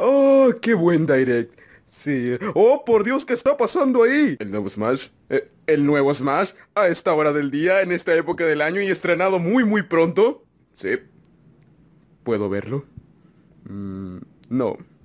¡Oh, qué buen direct! Sí. ¡Oh, por Dios, qué está pasando ahí! El nuevo Smash. Eh, el nuevo Smash. A esta hora del día, en esta época del año y estrenado muy, muy pronto. Sí. ¿Puedo verlo? Mm, no.